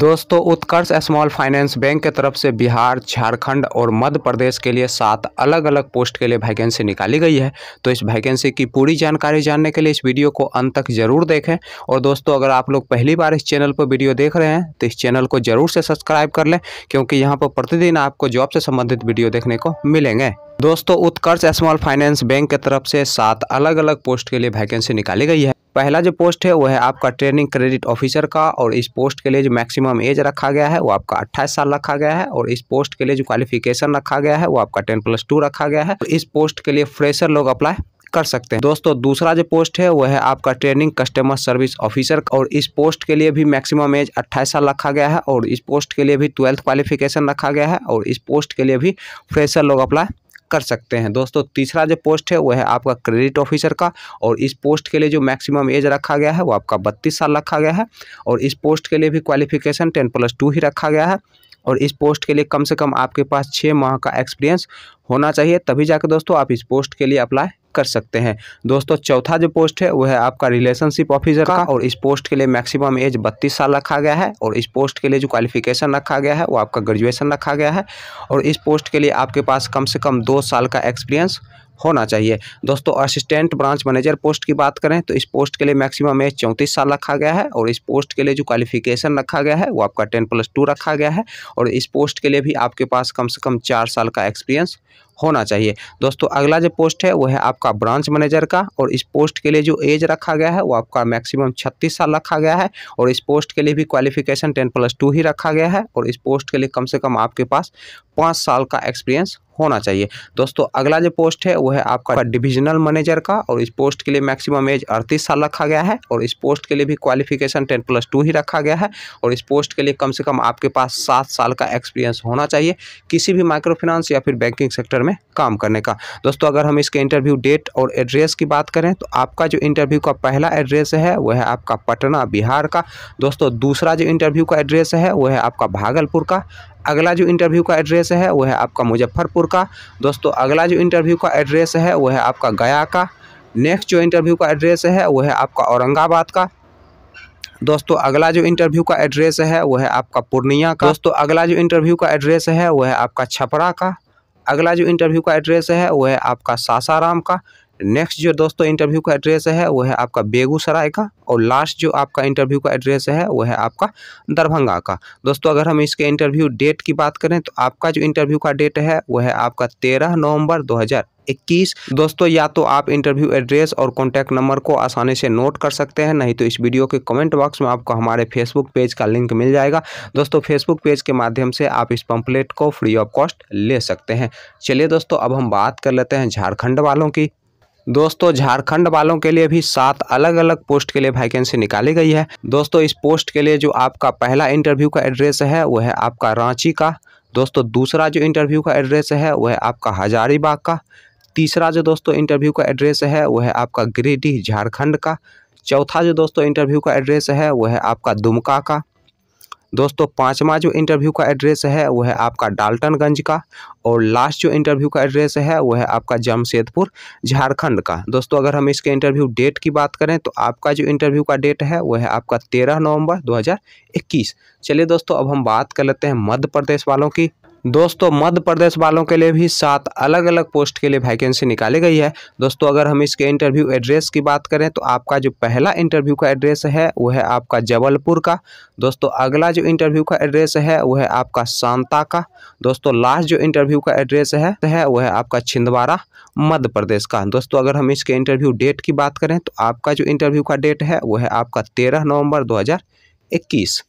दोस्तों उत्कर्ष small finance bank के तरफ से बिहार झारखंड और मध्य प्रदेश के लिए सात अलग अलग पोस्ट के लिए वैकेंसी निकाली गई है तो इस वैकेंसी की पूरी जानकारी जानने के लिए इस वीडियो को अंत तक जरूर देखें और दोस्तों अगर आप लोग पहली बार इस चैनल पर वीडियो देख रहे हैं तो इस चैनल को जरूर से सब्सक्राइब कर लें क्योंकि यहाँ पर प्रतिदिन आपको जॉब से संबंधित वीडियो देखने को मिलेंगे दोस्तों उत्कर्ष स्मॉल फाइनेंस बैंक के तरफ से सात अलग अलग पोस्ट के लिए वैकेंसी निकाली गई है पहला जो पोस्ट है वो है आपका ट्रेनिंग क्रेडिट ऑफिसर का और इस पोस्ट के लिए जो मैक्सिमम एज रखा गया है वो आपका अट्ठाईस साल रखा गया है और इस पोस्ट के लिए जो क्वालिफिकेशन रखा गया है वो आपका टेन प्लस टू रखा गया है इस पोस्ट के लिए फ्रेशर लोग अप्लाई कर सकते हैं दोस्तों दूसरा जो पोस्ट है वो है आपका ट्रेनिंग कस्टमर सर्विस ऑफिसर और इस पोस्ट के लिए भी मैक्सिमम एज 28 साल रखा गया है और इस पोस्ट के लिए भी ट्वेल्थ क्वालिफिकेशन रखा गया है और इस पोस्ट के लिए भी फ्रेशर लोग अप्लाई कर सकते हैं दोस्तों तीसरा जो पोस्ट है वो है आपका क्रेडिट ऑफिसर का और इस पोस्ट के लिए जो मैक्सिमम एज रखा गया है वो आपका बत्तीस साल रखा गया है और इस पोस्ट के लिए भी क्वालिफिकेशन टेन प्लस टू ही रखा गया है और इस पोस्ट के लिए कम से कम आपके पास छः माह का एक्सपीरियंस होना चाहिए तभी जाकर दोस्तों आप इस पोस्ट के लिए अप्लाई कर सकते हैं दोस्तों चौथा जो पोस्ट है वो है आपका रिलेशनशिप ऑफिसर का और इस पोस्ट के लिए मैक्सिमम एज बत्तीस साल रखा गया है और इस पोस्ट के लिए जो क्वालिफिकेशन रखा गया है वो आपका ग्रेजुएशन रखा गया है और इस पोस्ट के लिए आपके पास कम से कम दो साल का एक्सपीरियंस होना चाहिए दोस्तों असिस्टेंट ब्रांच मैनेजर पोस्ट की बात करें तो इस पोस्ट के लिए मैक्सिमम एज चौंतीस साल रखा गया है और इस पोस्ट के लिए जो क्वालिफिकेशन रखा गया है वो आपका टेन प्लस टू रखा गया है और इस पोस्ट के लिए भी आपके पास कम से कम चार साल का एक्सपीरियंस होना चाहिए दोस्तों अगला जो पोस्ट है वो है आपका ब्रांच मैनेजर का और इस पोस्ट के लिए जो एज रखा गया है वो आपका मैक्सिमम 36 साल रखा गया है और इस पोस्ट के लिए भी क्वालिफिकेशन 10 प्लस टू ही रखा गया है और इस पोस्ट के लिए कम से कम आपके पास पाँच साल का एक्सपीरियंस होना चाहिए दोस्तों अगला जो पोस्ट है वो है आपका डिविजनल मैनेजर का और इस पोस्ट के लिए मैक्सिमम एज अड़तीस साल रखा गया है और इस पोस्ट के लिए भी क्वालिफिकेशन टेन प्लस टू ही रखा गया है और इस पोस्ट के लिए कम से कम आपके पास सात साल का एक्सपीरियंस होना चाहिए किसी भी माइक्रो फाइनेंस या फिर बैंकिंग सेक्टर में काम करने का दोस्तों अगर हम इसके इंटरव्यू डेट और एड्रेस की बात करें तो आपका जो इंटरव्यू का पहला एड्रेस है वह है आपका पटना बिहार का दोस्तों दूसरा जो इंटरव्यू का एड्रेस है वह है आपका भागलपुर का अगला जो इंटरव्यू का एड्रेस है वो है आपका मुजफ्फरपुर का दोस्तों अगला जो इंटरव्यू का एड्रेस है वो है आपका गया का नेक्स्ट जो इंटरव्यू का एड्रेस है वो है आपका औरंगाबाद का दोस्तों अगला जो इंटरव्यू का एड्रेस है वो है आपका पूर्णिया का दोस्तों अगला जो इंटरव्यू का एड्रेस है वो है आपका छपरा का अगला जो इंटरव्यू का एड्रेस है वो है आपका सासाराम का नेक्स्ट जो दोस्तों इंटरव्यू का एड्रेस है वो है आपका बेगूसराय का और लास्ट जो आपका इंटरव्यू का एड्रेस है वो है आपका दरभंगा का दोस्तों अगर हम इसके इंटरव्यू डेट की बात करें तो आपका जो इंटरव्यू का डेट है वो है आपका तेरह नवम्बर दो 21 दोस्तों या तो आप इंटरव्यू एड्रेस और कॉन्टैक्ट नंबर को आसानी से नोट कर सकते हैं नहीं तो इस वीडियो के कमेंट बॉक्स में आपको हमारे फेसबुक पेज का लिंक मिल जाएगा दोस्तों फेसबुक पेज के माध्यम से आप इस पंपलेट को फ्री ऑफ कॉस्ट ले सकते हैं चलिए दोस्तों अब हम बात कर लेते हैं झारखंड वालों की दोस्तों झारखंड वालों के लिए भी सात अलग अलग पोस्ट के लिए वैकेंसी निकाली गई है दोस्तों इस पोस्ट के लिए जो आपका पहला इंटरव्यू का एड्रेस है वह है आपका रांची का दोस्तों दूसरा जो इंटरव्यू का एड्रेस है वह है आपका हजारीबाग का तीसरा जो दोस्तों इंटरव्यू का एड्रेस है वह है आपका गिरिडीह झारखंड का चौथा जो दोस्तों इंटरव्यू का एड्रेस है वह है आपका दुमका का दोस्तों पाँचवा जो इंटरव्यू का एड्रेस है वह है आपका डाल्टनगंज का और लास्ट जो इंटरव्यू का एड्रेस है वह है आपका जमशेदपुर झारखंड का दोस्तों अगर हम इसके इंटरव्यू डेट की बात करें तो आपका जो इंटरव्यू का डेट है वह है आपका तेरह नवंबर 2021 चलिए दोस्तों अब हम बात कर लेते हैं मध्य प्रदेश वालों की दोस्तों मध्य प्रदेश वालों के लिए भी सात अलग अलग पोस्ट के लिए वैकेंसी निकाली गई है दोस्तों अगर हम इसके इंटरव्यू एड्रेस की बात करें तो आपका जो पहला इंटरव्यू का एड्रेस है वह है आपका जबलपुर का दोस्तों अगला जो इंटरव्यू का एड्रेस है वह है आपका सांता का दोस्तों लास्ट जो इंटरव्यू का एड्रेस है वह है आपका छिंदवाड़ा मध्य प्रदेश का दोस्तों अगर हम इसके इंटरव्यू डेट की बात करें तो आपका जो इंटरव्यू का डेट है वह है आपका तेरह नवम्बर दो इक्कीस